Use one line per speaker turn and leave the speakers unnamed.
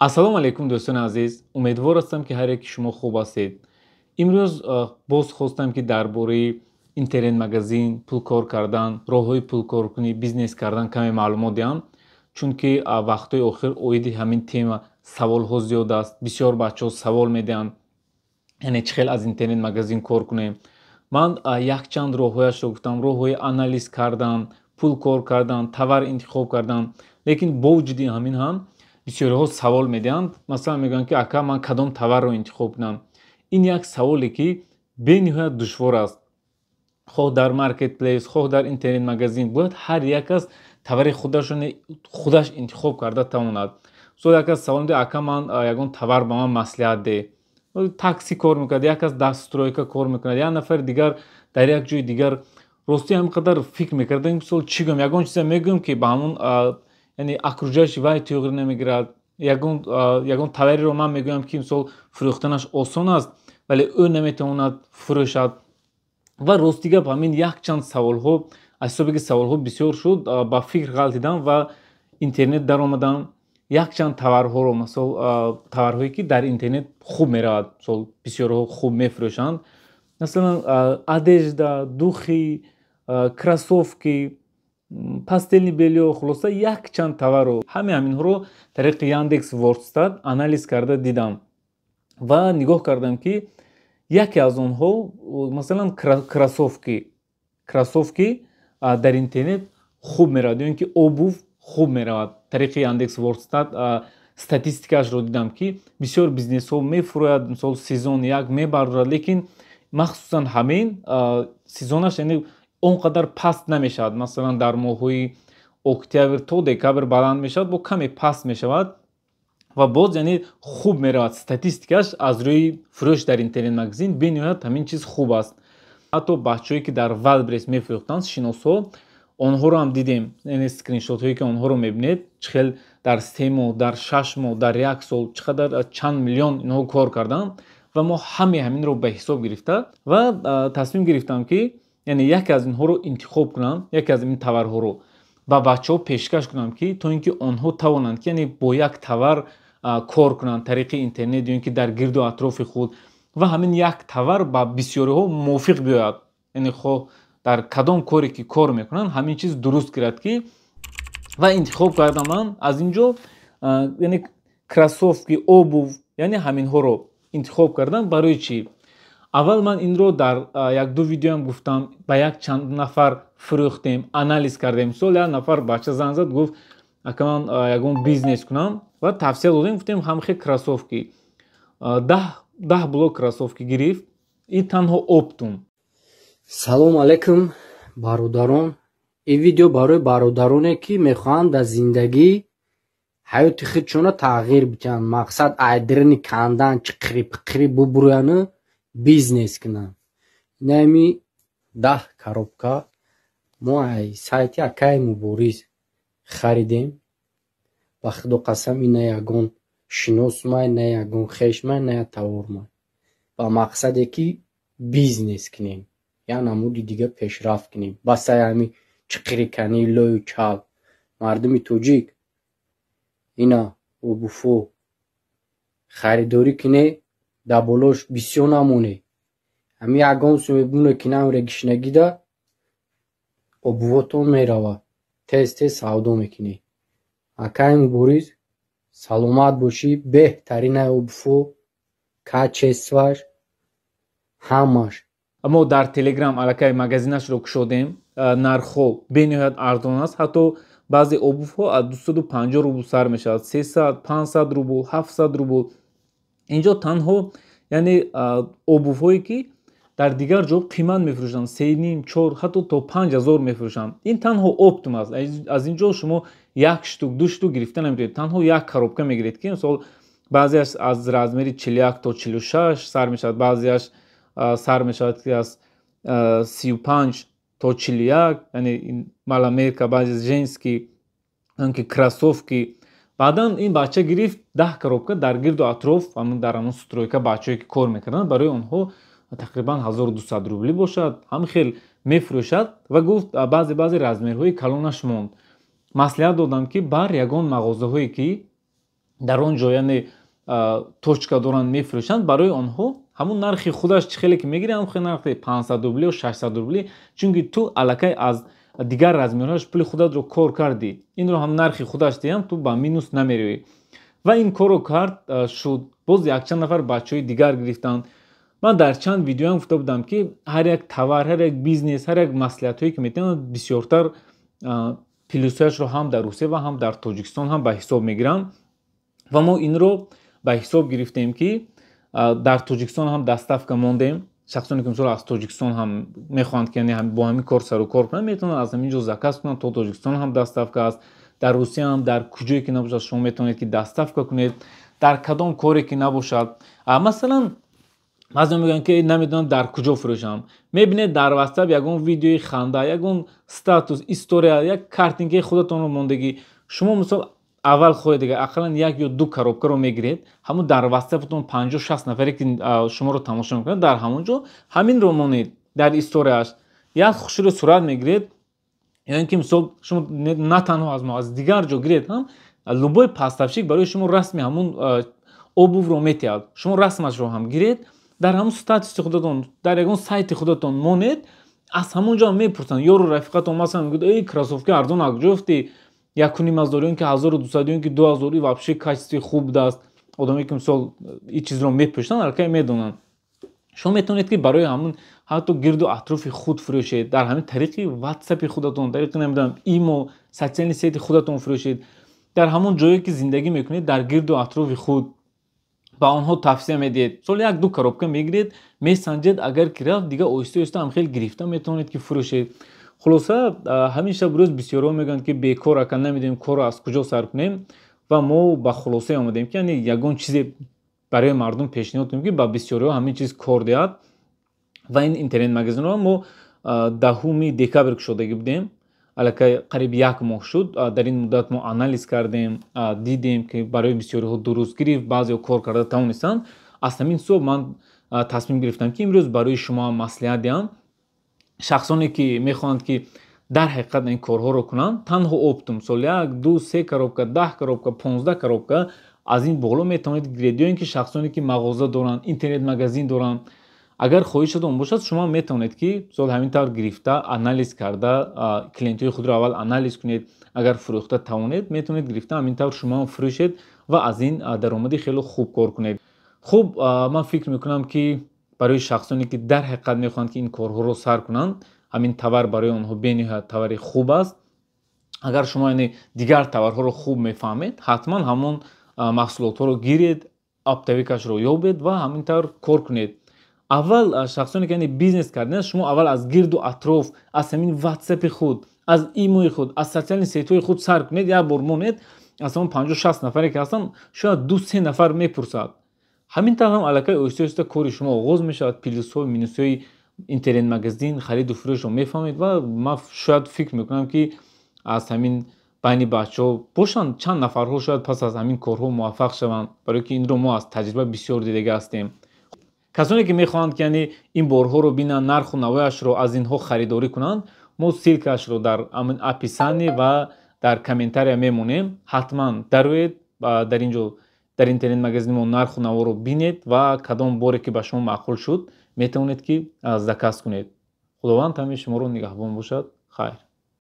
ассалому алайкум дӯстони азиз умедвор ҳастам ки ҳар яки шумо хуб ҳастед имрӯз э, боз хостам ки дар бораи интернет магазин пулкор кардан роҳҳои пулкоркунӣ бизнес кардан каме маълумот диҳам чунки э, вақтҳои охир оиди ҳамин тема саволҳо зиёд аст бисёр бачаҳо савол медиҳанд яъне чӣ хел аз интернет магазин кор кунем ман э, якчанд роҳҳояшро гуфтам роҳҳои анализ кардан пул кор кардан товар интихоб кардан лекин бо вуҷуди ҳамин ҳам бисёриҳо савол медиҳанд масалан мегӯянд ки ака ман кадом товарро интихоб кунам ин як саволе ки бениҳоят душвор аст хоҳ дар маркетплейс хоҳ дар интернетмагазин бояд ҳар як кас товари худаш интихоб карда тавонад сол як кас савол медиҳад ака ман ягон товар ба ман маслиҳат де такси кор мекунад як кас дар стройка кор мекунад як нафари дигар дар як ҷои дигар рости ҳамин қадар фикр мекардаисол чи гӯем ягон чизе мегӯем ки ба ҳамон яъне окружаши вай тӯғр намегирад ягон тавареро ман мегӯям ки имсол фурӯхтанаш осон аст вале ӯ наметавонад фурӯшад ва рости гап ҳамин якчанд саволҳо аз ҳисобе ки саволҳо бисёр шуд ба фикр ғалтидам ва интернет даромадам якчанд таварҳоро масол таварҳое ки дар интернет хуб меравад мисол бисёрҳо хуб мефурӯшанд масалан одежда духи кроссовки пастелни белё хулоса якчанд товарро ҳаме ҳаминҳоро тариқи yandex wordstat анализ карда дидам ва нигоҳ кардам ки яке аз онҳо масалан красовки красовки дар интернет хуб меравад ёне ки обув хуб меравад тариқи yandex wordstat статистикаашро дидам ки бисёр бизнесҳо мефурояд мисол сезон як мебардорад лекин махсусан ҳамин сезонаш яъне он қадар паст намешавад масалан дар моҳҳои октябр то декабр баланд мешавад бо каме паст мешавад ва боз яъне хуб меравад статистикаш аз рӯи фурӯш дар интернет магазин бениҳоят ҳамин чиз хуб аст ҳатто баҳчаҳое ки дар валбрес мефурӯхтанд шиносҳо онҳоро ҳам дидем яъне скриншотҳое ки онҳоро мебинед чӣ хел дар се моҳ дар шаш моҳ дар як сол чӣ қадар чанд миллион инҳо кор карданд ва мо ҳаме ҳаминро ба ҳисоб гирифта ва тасмим гирифтам ки яъне яке аз инҳоро интихоб кунам яке аз ин таварҳоро ба бачаҳо пешкаш кунам ки то ин ки онҳо тавонанд яъне бо як тавар кор кунанд тариқи интернет ё ин ки дар гирду атрофи худ ва ҳамин як тавар ба бисёриҳо мувофиқ биёяд яъне хоҳ дар кадом коре ки кор мекунанд ҳамин чиз дуруст гирад ки ва интихоб карда ман аз ин ҷо яъне красовки обув яъне ҳаминҳоро интихоб кардам барои чӣ аввал ман инро дар якду видеоам гуфтам ба як чанд нафар фурӯхтем анализ кардем мисол як нафар бача зан зад гуфт ака ман ягон бизнес кунам ва тавсия додем гуфтем ҳамхе красовки даҳ блок красовки гирифт и танҳо оптум салом алайкум бародарон
ин видео барои бародароне ки мехоҳанд дар зиндагӣ ҳаёти худшона тағйир бидиҳанд мақсад айдрини кандан чи қирипқири бубурӯяну бизнес кунам нами даҳ коробка мо ай сайти акаи муборис харидем ба худо қасами на ягон шинос май на ягон хеш май на тавор май ба мақсаде ки бизнес кунем я намуди дига пешрафт кунем ба сай ами чиқириканӣ лӯю чав мардуми тоҷик ина обуфо харидорӣ кунед да болош бисёр намоне ҳамин ягон су мебуне ки намре гишнагида обувотон мерава тез тез савдо мекине акай муборис саломат бошӣ беҳтаринай обуфо качествааш
ҳамааш мо дар телеграм алакай магазинашро кушодем нархҳо бениҳоят арзон аст ҳатто баъзе обуфҳо аз 250 рубл сар мешавад 300 500 рубл 700 рубл инҷо танҳо яъне обувҳое ки дар дигар ҷо қимат мефурӯшанд сеним чор ҳатто то панҷ ҳазор мефурӯшанд ин танҳо оптум аст аз ин ҷо шумо як штук ду штук гирифта намтонед танҳо як коробка мегиред ки мисол баъзе аз размери чяк то чшаш сар мешавад баъзеаш сар мешавад аз сию панҷ то чяк яъне маламерка баъзе ҷенски ки кроссовки баъдан ин бача гирифт даҳ коробка дар гирду атроф дар амон стройка бачае ки кор мекарданд барои онҳо тақрибан 1200 рубли бошад ҳамин хел мефурӯшад ва гуфт баъзе баъзе размерҳои калонаш монд маслиҳат додам ки бар ягон мағозаҳое ки дар он ҷо яъне точка доранд мефурӯшанд барои онҳо ҳамун нархи худаш чи хеле ки мегири ҳамхе нархи 500 рубли 600 рубли чунки ту аллакай аз дигар размераш пули худатро кор кардӣ инро ҳам нархи худаш диҳам ту ба минус намеравӣ ва ин корро кард шуд боз якчанд нафар бачаҳои дигар гирифтанд ман дар чанд видеоам гуфта будам ки ҳар як товар ҳар як бизнес ҳар як маслиҳатҳое ки метавонад бисёртар плюсояшро ҳам дар русия ва ҳам дар тоҷикистон ҳам ба ҳисоб мегирам ва мо инро ба ҳисоб гирифтем ки дар тоҷикистон ҳам даставка мондем шахсоне ки мисол аз тоҷикистон ҳам мехоҳанд ки бо ҳамин кор сару кор кунанд метавонанд аз ҳаминҷо заказ кунанд то тоҷикистон ҳам даставка аст дар русия ҳам дар куҷое ки набошад шумо метавонед ки даставка кунед дар кадом коре ки набошад масалан баъзе мегӯянд ки намедонам дар куҷо фурӯшам мебинед дар ватсап ягон видеои ханда ягон статус история як картинкаи худатонро мондагӣ шумо мисол аввал худи дига ақлан як ё ду коробкаро мегиред ҳамун дар васафатон панҷо шаст нафаре ки шуморо тамошо мекунад дар ҳамон ҷо ҳамин романи дар историяаш як хуширо сурат мегиред ё ин ки мисол шумо на танҳо аз мо аз дигар ҷо гиред ҳам любой пастафшик барои шумо расми ҳамун обувро метиҳад шумо расмашро ҳам гиред дар ҳамун статуси худатон дар ягон сайти худатон монед аз ҳамон ҷо ҳам мепурсанд ёру рафиқатон масалан гӯд э красовки арзон акҷофтӣ якуни маз дорем ки ҳазору дусадюм ки ду ҳазори вообще качестве хуб даст одаме ки мисол э, и чизро мепӯшанд аркай медонанд шумо метавонед ки барои ҳамн ҳатто гирду атрофи худ фурӯшед дар ҳамин тариқи ватсапи худатон тариқи намедонам имо социалӣ сети худатон фурӯшед дар ҳамон ҷое ки зиндагӣ мекунед дар гирду атрофи худ ба онҳо тавсия медиҳед мисол якду коробка мегиред месанҷед агар ки рафт дига оҳиста оҳиста ҳам хеле гирифта метавонед ки фурӯшед хулоса ҳамин шаб рӯз бисёрҳо мегӯянд ки бекор акан намедонем корро аз куҷо сар кунем ва мо ба хулосае омадаем ки яъне ягон чизе барои мардум пешниҳод кунем ки ба бисёриҳо ҳамин чиз кор диҳад ва ин интернет магазинро мо даҳуми декабр кушодагӣ будем аллакай қариб як моҳ шуд дар ин муддат мо анализ кардем дидем ки барои бисёриҳо дуруст гирифт баъзеҳо кор карда тавонистанд аз ҳамин суб ман тасмим гирифтам ки имрӯз барои шумо маслиҳат диҳам шахсоне ки мехоҳанд ки дар ҳақиқат ин корҳоро кунанд танҳо опту мисол як ду се коробка даҳ коробка понздаҳ коробка аз ин боло метавонед гиред ёин ки шахсоне ки мағоза доранд интернет магазин доранд агар хоҳишатон бошад шумо метавонед ки мисол ҳамин тавр гирифта анализ карда клиентои худро аввал анализ кунед агар фурӯхта тавонед метавонед гирифта ҳамин тавр шумо фурӯшед ва аз ин даромади хеле хуб кор кунед хуб ман фикр мекунам ки барои шахсоне ки дар ҳақиқат мехоҳанд ки ин корҳоро сар кунанд ҳамин товар барои онҳо бениҳоят товари хуб аст агар шумо яъне дигар товарҳоро хуб мефаҳмед ҳатман ҳамон маҳсулотҳоро гиред аптавикашро ёбед ва ҳамин тавр кор кунед аввал шахсоне ки яъне бизнес кардинас шумо аввал аз гирду атроф аз ҳамин ватсапи худ аз имои худ аз социалӣ сетҳои худ сар кунед як бор монед аз ҳамон панҷо шаст нафаре ки ҳастанд шояд ду се нафар мепурсад ҳамин тавр ҳам аллакай оҳиста оҳиста кори шумо оғоз мешавад плюсҳо минусҳои интернет-магазин хариду фурӯшро мефаҳмед ва ман шояд фикр мекунам ки аз ҳамин байни бачаҳо бошанд чанд нафарҳо шояд пас аз ҳамин корҳо муваффақ шаванд барое ки инро мо аз таҷриба бисёр дидага ҳастем касоне ки мехоҳанд ки яъне ин борҳоро бинанд нарху навояшро аз инҳо харидорӣ кунанд мо силкашро дар аписани ва дар комментария мемонем ҳатман дароед дар ин ҷо дар интернет магазини мо нарху наворо бинед ва кадом боре ки ба шумо маъқул шуд метавонед ки заказ кунед худованд ҳамаи шуморо нигаҳбон бошад хайр